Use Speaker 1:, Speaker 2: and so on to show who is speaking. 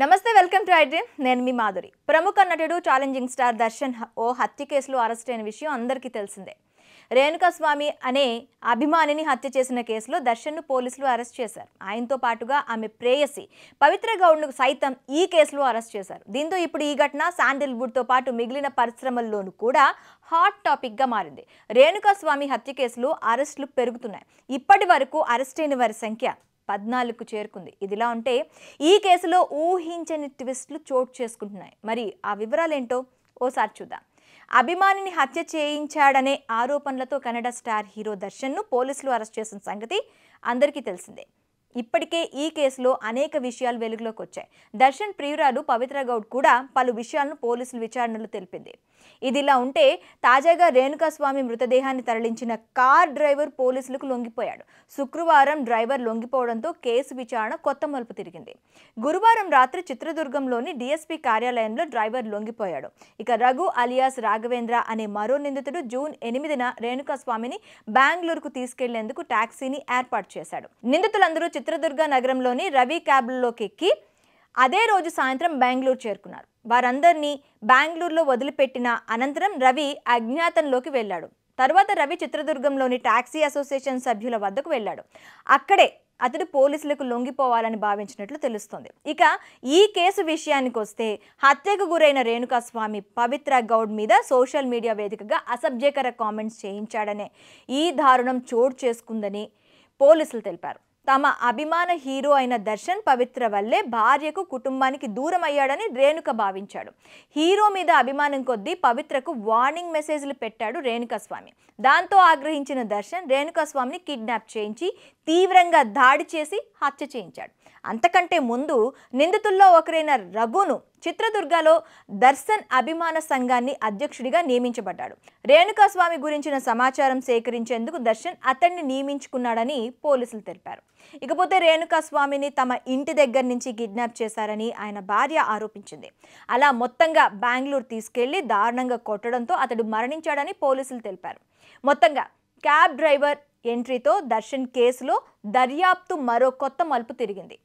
Speaker 1: నమస్తే welcome to iDream నేను మీ మాధురి ప్రముఖ నటుడు ఛాలెంజింగ్ స్టార్ దర్శన్ ఓ హత్య కేసులో అరెస్ట్ అయిన విషయం అందరికీ తెలిసిందే రేణుకాస్వామి అనే అభిమానిని హత్య చేసిన కేసులో దర్శన్ను పోలీసులు అరెస్ట్ చేశారు ఆయనతో పాటుగా ఆమె ప్రేయసి పవిత్ర గౌడ్ను సైతం ఈ కేసులో అరెస్ట్ చేశారు దీంతో ఇప్పుడు ఈ ఘటన శాండిల్వుడ్తో పాటు మిగిలిన పరిశ్రమల్లోనూ కూడా హాట్ టాపిక్గా మారింది రేణుకాస్వామి హత్య కేసులో అరెస్టులు పెరుగుతున్నాయి ఇప్పటి వరకు అరెస్ట్ అయిన వారి సంఖ్య పద్నాలుగుకు చేరుకుంది ఇదిలా ఉంటే ఈ కేసులో ఊహించని ట్విస్ట్లు చోటు చేసుకుంటున్నాయి మరి ఆ వివరాలు ఏంటో ఓసారి చూద్దాం అభిమానిని హత్య చేయించాడనే ఆరోపణలతో కన్నడ స్టార్ హీరో దర్శన్ను పోలీసులు అరెస్ట్ చేసిన సంగతి అందరికీ తెలిసిందే ఇప్పటికే ఈ కేసులో అనేక విషయాలు వెలుగులోకి వచ్చాయి దర్శన్ ప్రియురాలు పవిత్ర గౌడ్ కూడా పలు విషయాలను పోలీసులు విచారణలో తెలిపింది ఇదిలా ఉంటే తాజాగా రేణుకాస్వామి మృతదేహాన్ని తరలించిన కార్ డ్రైవర్ పోలీసులకు లొంగిపోయాడు శుక్రవారం డ్రైవర్ లొంగిపోవడంతో కేసు విచారణ కొత్త మలుపు తిరిగింది గురువారం రాత్రి చిత్రదుర్గంలోని డీఎస్పీ కార్యాలయంలో డ్రైవర్ లొంగిపోయాడు ఇక రఘు అలియాస్ రాఘవేంద్ర అనే మరో నిందితుడు జూన్ ఎనిమిదిన రేణుకాస్వామిని బెంగళూరుకు తీసుకెళ్లేందుకు టాక్సీని ఏర్పాటు చేశాడు నిందితులందరూ చిత్రదుర్గ నగరంలోని రవి క్యాబ్లలోకి ఎక్కి అదే రోజు సాయంత్రం బెంగళూరు చేరుకున్నారు వారందరినీ బెంగళూరులో వదిలిపెట్టిన అనంతరం రవి అజ్ఞాతంలోకి వెళ్ళాడు తర్వాత రవి చిత్రదుర్గంలోని టాక్సీ అసోసియేషన్ సభ్యుల వద్దకు వెళ్ళాడు అక్కడే అతడు పోలీసులకు లొంగిపోవాలని భావించినట్లు తెలుస్తోంది ఇక ఈ కేసు విషయానికి వస్తే హత్యకు గురైన రేణుకాస్వామి పవిత్ర గౌడ్ మీద సోషల్ మీడియా వేదికగా అసభ్యకర కామెంట్స్ చేయించాడనే ఈ దారుణం చోటు చేసుకుందని పోలీసులు తెలిపారు తమ అభిమాన హీరో అయిన దర్శన్ పవిత్ర వల్లే భార్యకు కుటుంబానికి దూరం అయ్యాడని రేణుక భావించాడు హీరో మీద అభిమానం కొద్దీ పవిత్రకు వార్నింగ్ మెసేజ్లు పెట్టాడు రేణుకస్వామి దాంతో ఆగ్రహించిన దర్శన్ రేణుకస్వామిని కిడ్నాప్ చేయించి తీవ్రంగా దాడి చేసి హత్య చేయించాడు అంతకంటే ముందు నిందితుల్లో ఒకరైన రఘును చిత్రదుర్గలో దర్శన్ అభిమాన సంఘాన్ని అధ్యక్షుడిగా నియమించబడ్డాడు రేణుకాస్వామి గురించిన సమాచారం సేకరించేందుకు దర్శన్ అతన్ని నియమించుకున్నాడని పోలీసులు తెలిపారు ఇకపోతే రేణుకాస్వామిని తమ ఇంటి దగ్గర నుంచి కిడ్నాప్ చేశారని ఆయన భార్య ఆరోపించింది అలా మొత్తంగా బెంగళూరు తీసుకెళ్లి దారుణంగా కొట్టడంతో అతడు మరణించాడని పోలీసులు తెలిపారు మొత్తంగా క్యాబ్ డ్రైవర్ ఎంట్రీతో దర్శన్ కేసులో దర్యాప్తు మరో కొత్త మలుపు తిరిగింది